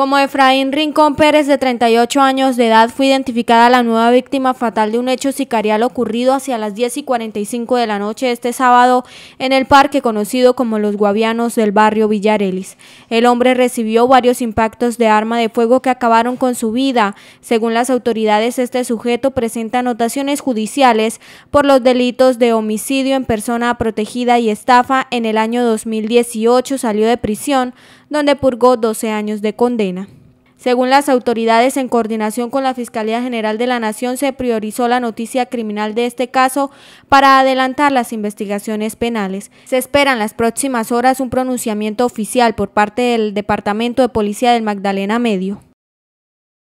Como Efraín Rincón Pérez, de 38 años de edad, fue identificada la nueva víctima fatal de un hecho sicarial ocurrido hacia las 10 y 45 de la noche este sábado en el parque conocido como Los Guavianos del barrio Villarelis. El hombre recibió varios impactos de arma de fuego que acabaron con su vida. Según las autoridades, este sujeto presenta anotaciones judiciales por los delitos de homicidio en persona protegida y estafa. En el año 2018 salió de prisión donde purgó 12 años de condena. Según las autoridades, en coordinación con la Fiscalía General de la Nación, se priorizó la noticia criminal de este caso para adelantar las investigaciones penales. Se espera en las próximas horas un pronunciamiento oficial por parte del Departamento de Policía del Magdalena Medio.